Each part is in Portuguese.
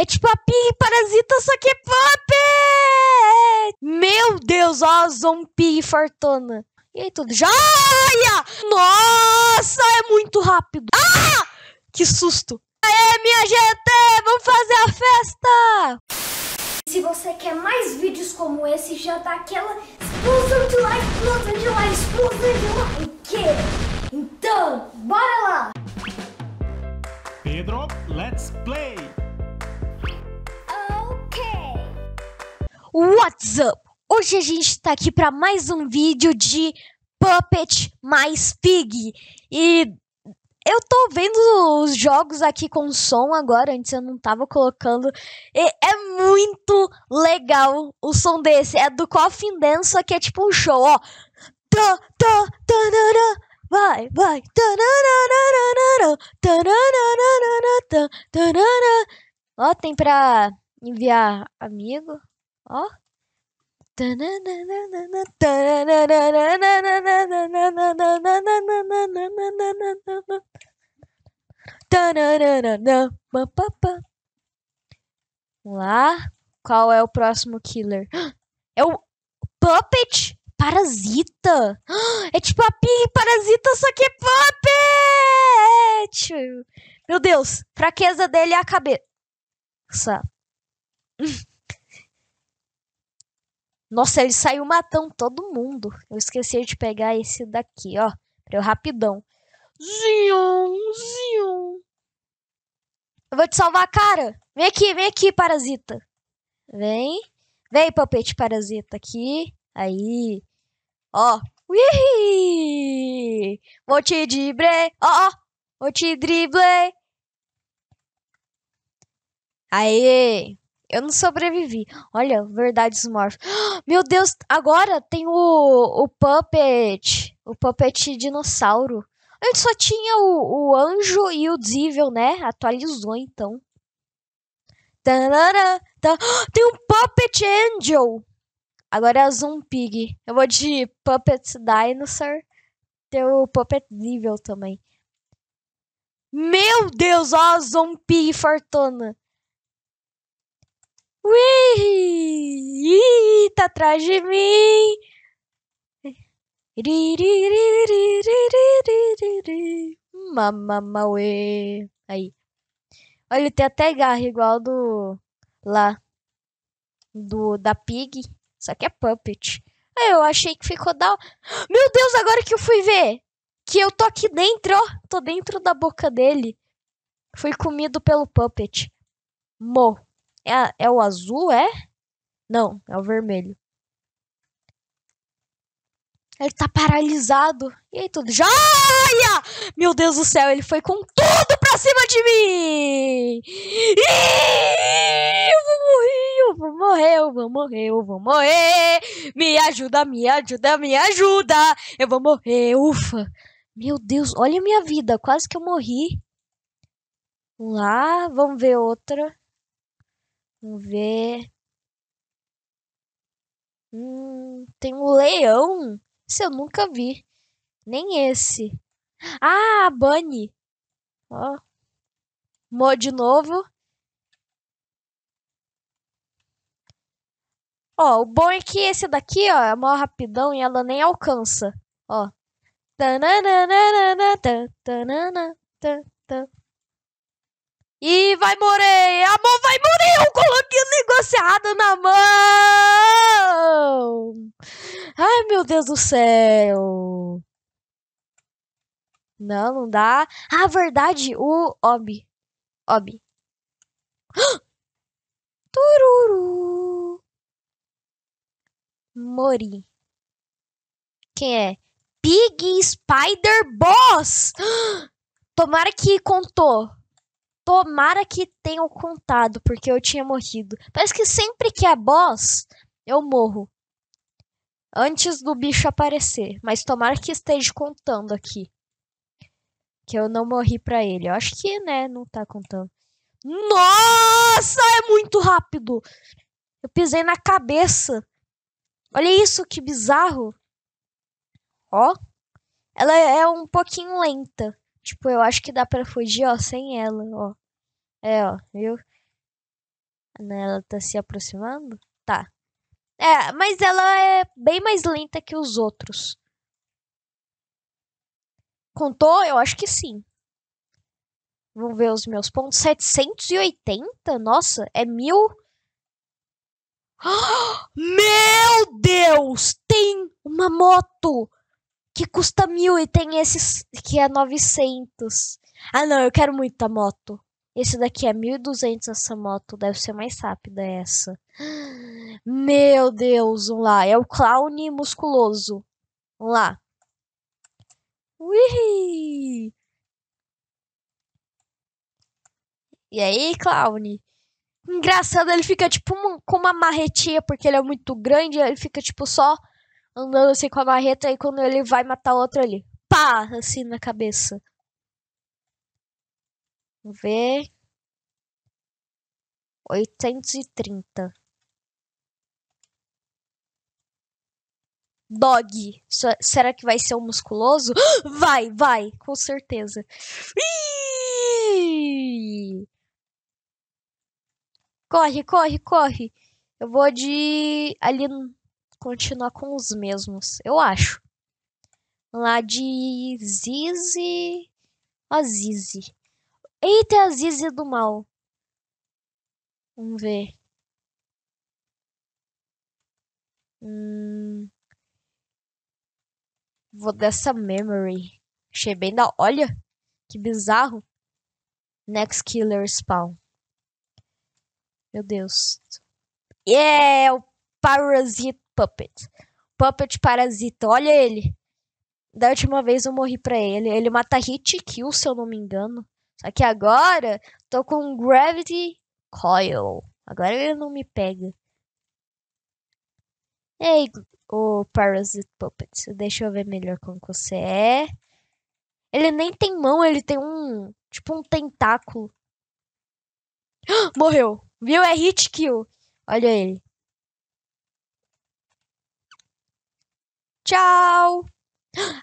É tipo a Pig Parasita, só que é Puppet! Meu Deus, ó a e fortuna E aí tudo. Joia! Nossa, é muito rápido. Ah! Que susto. Aê, minha gente, vamos fazer a festa! Se você quer mais vídeos como esse, já dá aquela explosão de like, explosão de like, explosão de like. Então, bora lá! Pedro, let's play! What's up? Hoje a gente está aqui para mais um vídeo de Puppet mais Pig. E eu tô vendo os jogos aqui com som agora, antes eu não tava colocando. E é muito legal o som desse. É do Coffin Dance, só que é tipo um show, ó. Tá, tá, tanana, vai, vai. Ó, tem pra enviar amigo. Ó. Vamos lá. Qual é o próximo killer? É o Puppet Parasita. É tipo a Pig Parasita, só que é Puppet! Meu Deus, fraqueza dele é a cabeça. Nossa, ele saiu matando todo mundo. Eu esqueci de pegar esse daqui, ó. Pra eu rapidão. Zion, zion. Eu vou te salvar, cara. Vem aqui, vem aqui, parasita. Vem. Vem, palpete parasita aqui. Aí. Ó. Uihi! Vou te drible. Ó, ó. Vou te drible. Aê. Eu não sobrevivi. Olha, verdades mortas. Meu Deus, agora tem o, o Puppet. O Puppet Dinossauro. Antes só tinha o, o Anjo e o zível, né? Atualizou, então. Tarara, tá. Tem um Puppet Angel. Agora é a pig. Eu vou de Puppet Dinosaur. Tem o Puppet zível também. Meu Deus, ó a Zombie Fortuna. Ui! Tá atrás de mim! Mamamauê. Aí. Olha, ele tem até garra igual do. Lá. Do. Da Pig. Só que é Puppet. Aí eu achei que ficou da. Meu Deus, agora que eu fui ver! Que eu tô aqui dentro, ó. Tô dentro da boca dele. Fui comido pelo Puppet. Mo. É, é o azul, é? Não, é o vermelho. Ele tá paralisado. E aí tudo. Joia! Meu Deus do céu, ele foi com tudo pra cima de mim! morrer, eu vou morrer, eu vou morrer, eu vou morrer! Me ajuda, me ajuda, me ajuda! Eu vou morrer, ufa! Meu Deus, olha a minha vida, quase que eu morri. Vamos lá, vamos ver outra. Vamos ver. Hum, tem um leão. Isso eu nunca vi. Nem esse. Ah, Bunny. Ó. Mo de novo. Ó, o bom é que esse daqui, ó, é maior rapidão e ela nem alcança. Ó. Tananana, tananana, tananana, tananana. E vai morrer! A mão vai morrer! Eu coloquei o negociado na mão! Ai, meu Deus do céu! Não, não dá. Ah, verdade, o Obi. Obi. Tururu. Mori. Quem é? Big Spider Boss. Tomara que contou. Tomara que tenham contado, porque eu tinha morrido. Parece que sempre que é boss, eu morro. Antes do bicho aparecer. Mas tomara que esteja contando aqui. Que eu não morri pra ele. Eu acho que, né, não tá contando. Nossa, é muito rápido! Eu pisei na cabeça. Olha isso, que bizarro. Ó. Ela é um pouquinho lenta. Tipo, eu acho que dá pra fugir, ó, sem ela, ó. É, ó, viu? Né, ela tá se aproximando? Tá. É, mas ela é bem mais lenta que os outros. Contou? Eu acho que sim. Vamos ver os meus pontos. 780? Nossa, é mil. meu Deus! Tem uma moto! que custa mil e tem esse que é 900. Ah, não, eu quero muito a moto. Esse daqui é 1200 essa moto, deve ser mais rápida essa. Meu Deus, vamos lá, é o clown musculoso. Vamos lá. Ui! E aí, clown? Engraçado, ele fica tipo com uma marretinha, porque ele é muito grande, ele fica tipo só andando assim com a marreta e quando ele vai matar outro ali, pá, assim na cabeça. Vamos ver. 830. Dog. Será que vai ser um musculoso? Vai, vai, com certeza. Iiii! Corre, corre, corre. Eu vou de ali continuar com os mesmos, eu acho. Lá de Zizi. Ó, Zizi. Eita, é a Zizi do mal. Vamos ver. Hum... Vou dessa memory. Achei bem da. Olha! Que bizarro. Next Killer Spawn. Meu Deus. É, yeah, o parasito Puppet. Puppet parasita, olha ele. Da última vez eu morri pra ele. Ele mata hit kill, se eu não me engano. Só que agora tô com Gravity Coil. Agora ele não me pega. Ei, o Parasite Puppet. Deixa eu ver melhor como você é. Ele nem tem mão, ele tem um. Tipo um tentáculo. Morreu! Viu? É hit kill. Olha ele. Tchau!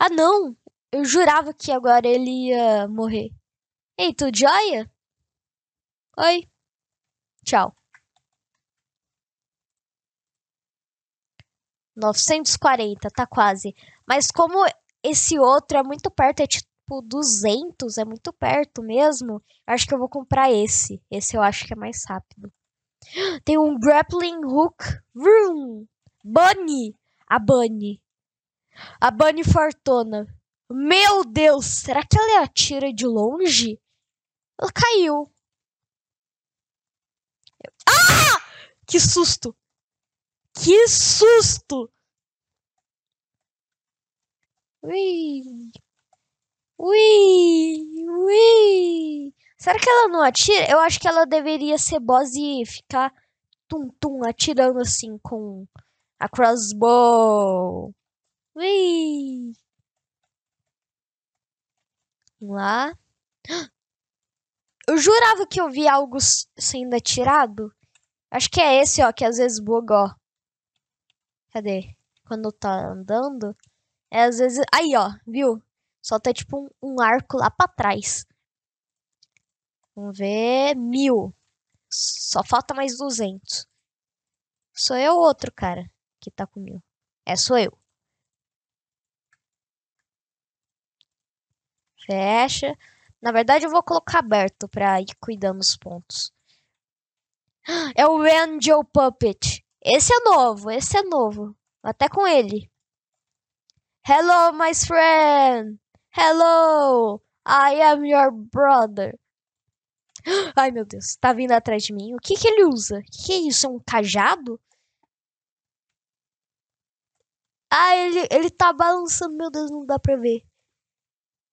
Ah, não! Eu jurava que agora ele ia morrer. Ei, tu joia? Oi. Tchau. 940, tá quase. Mas como esse outro é muito perto, é tipo 200, é muito perto mesmo, acho que eu vou comprar esse. Esse eu acho que é mais rápido. Tem um grappling hook. Vroom! Bunny! A Bunny. A Bunny Fortuna. Meu Deus, será que ela atira de longe? Ela caiu. Ah! Que susto! Que susto! Ui! Ui! Ui! Será que ela não atira? Eu acho que ela deveria ser boss e ficar tum-tum atirando assim com a crossbow. Ui! Vamos lá. Eu jurava que eu vi algo sendo atirado. Acho que é esse, ó, que às vezes buga, ó. Cadê? Quando tá andando. É às vezes... Aí, ó, viu? Só tá tipo um, um arco lá pra trás. Vamos ver... Mil. Só falta mais 200. Sou eu ou outro cara que tá com mil? É, sou eu. Fecha. Na verdade, eu vou colocar aberto pra ir cuidando dos pontos. É o Angel Puppet. Esse é novo, esse é novo. Até com ele. Hello, my friend. Hello, I am your brother. Ai, meu Deus, tá vindo atrás de mim. O que que ele usa? O que, que é isso? É um cajado? Ah, ele, ele tá balançando. Meu Deus, não dá pra ver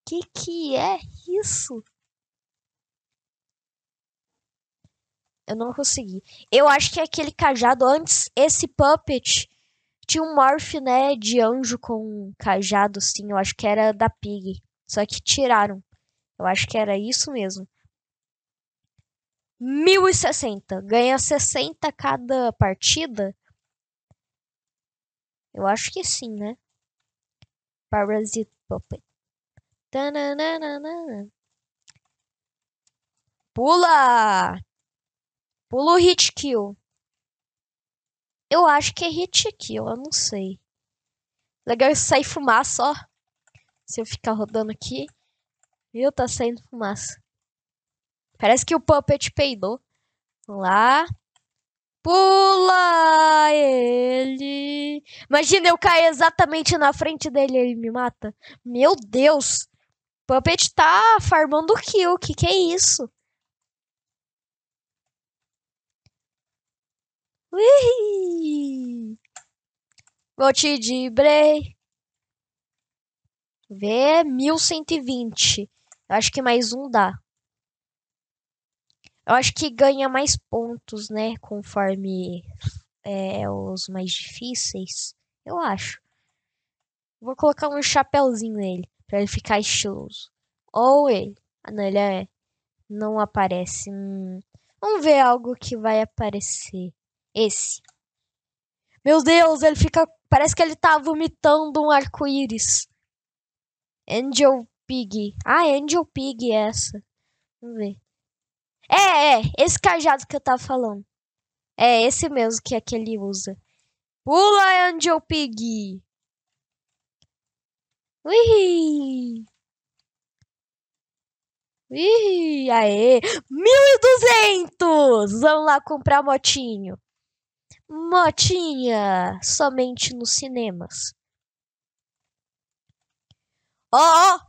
que que é isso? Eu não consegui. Eu acho que é aquele cajado antes, esse puppet tinha um morph, né, de anjo com um cajado, assim, eu acho que era da Pig. Só que tiraram. Eu acho que era isso mesmo. 1060. Ganha 60 cada partida? Eu acho que sim, né? Parasite Puppet. Tananana. Pula! Pula o hit kill. Eu acho que é hit kill, eu não sei. Legal isso é sair fumaça, ó. Se eu ficar rodando aqui. Viu? Tá saindo fumaça. Parece que o Puppet peidou. Vamos lá. Pula ele. Imagina eu cair exatamente na frente dele e ele me mata. Meu Deus. Puppet tá farmando kill, que que é isso? Ui! Vou te de Bray. Vê, 1120. É eu acho que mais um dá. Eu acho que ganha mais pontos, né? Conforme é, os mais difíceis. Eu acho. Vou colocar um chapéuzinho nele para ele ficar estiloso. Ou ele. Ah, não, ele é. Não aparece. Hum. Vamos ver algo que vai aparecer. Esse. Meu Deus, ele fica. Parece que ele tá vomitando um arco-íris. Angel Pig. Ah, Angel Pig é essa. Vamos ver. É, é, esse cajado que eu tava falando. É esse mesmo que aquele é ele usa. Pula, Angel Pig! Ui! Ih, aê! 1.200! Vamos lá comprar motinho. Motinha! Somente nos cinemas. Ó! Oh,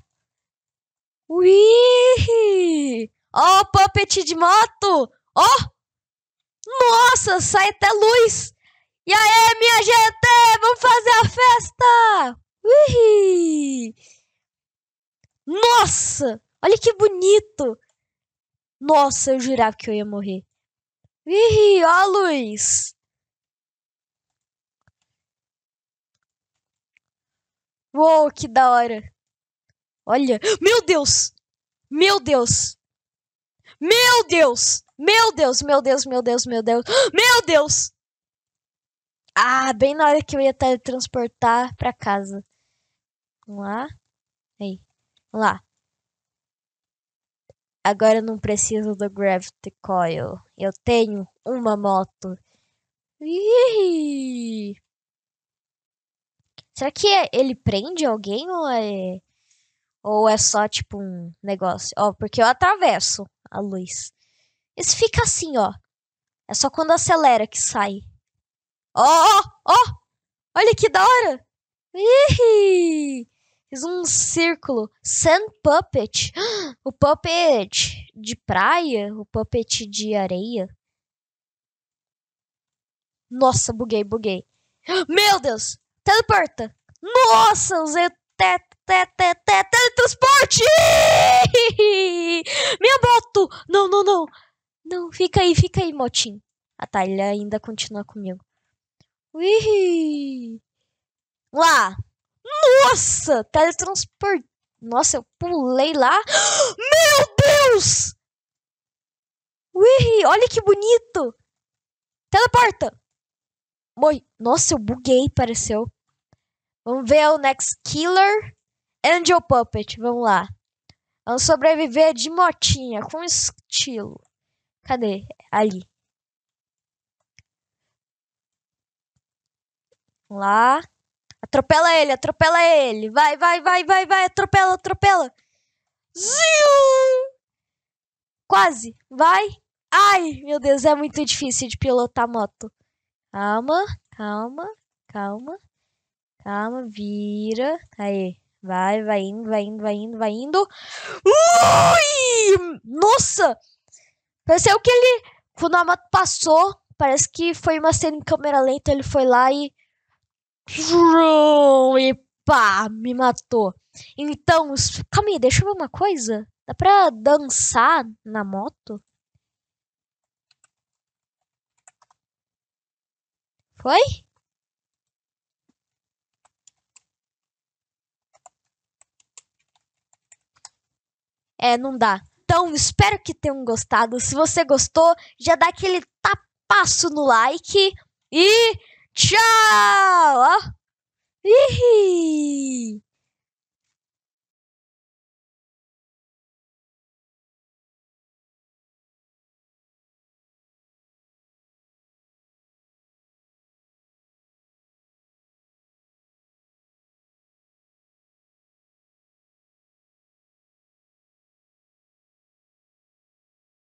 Ui! Ó, oh, puppet de moto! Ó! Oh. Nossa, sai até luz! E aí, minha gente! Vamos fazer a festa! Ui! Nossa! Olha que bonito! Nossa, eu jurava que eu ia morrer. Ih, ó a luz! Uou, que da hora! Olha! Meu Deus! Meu Deus! Meu Deus! Meu Deus, meu Deus, meu Deus, meu Deus! Meu Deus! Ah, bem na hora que eu ia teletransportar pra casa. Vamos lá. Aí. Vamos lá. Agora eu não preciso do Gravity Coil. Eu tenho uma moto. Ih! Será que é, ele prende alguém ou é. Ou é só tipo um negócio? Ó, porque eu atravesso a luz. Isso fica assim, ó. É só quando acelera que sai. Ó, ó, ó! Olha que da hora! Ih! Fiz um círculo. Sand puppet. O puppet de praia? O puppet de areia? Nossa, buguei, buguei. Meu Deus! Teleporta! Nossa, usei o te, te, te, te, teletransporte! Minha moto! Não, não, não. Não, fica aí, fica aí, motim. Ah tá, ele ainda continua comigo. Ui! lá. Nossa, teletransporte. Nossa, eu pulei lá. Meu Deus! Ui, olha que bonito. Teleporta. Morri. Nossa, eu buguei, pareceu. Vamos ver o Next Killer. Angel Puppet, vamos lá. Vamos sobreviver de motinha, com estilo. Cadê? Ali. Lá. Atropela ele, atropela ele. Vai, vai, vai, vai, vai, atropela, atropela. Ziu! Quase. Vai. Ai, meu Deus, é muito difícil de pilotar moto. Calma, calma, calma. Calma, vira. Aí. Vai, vai indo, vai indo, vai indo, vai indo. Ui! Nossa! Pareceu que ele. Quando a moto passou, parece que foi uma cena em câmera lenta. Ele foi lá e Vrum, e pá, me matou. Então, calma aí, deixa eu ver uma coisa. Dá pra dançar na moto? Foi? É, não dá. Então, espero que tenham gostado. Se você gostou, já dá aquele tapaço no like e Ciao! Yee!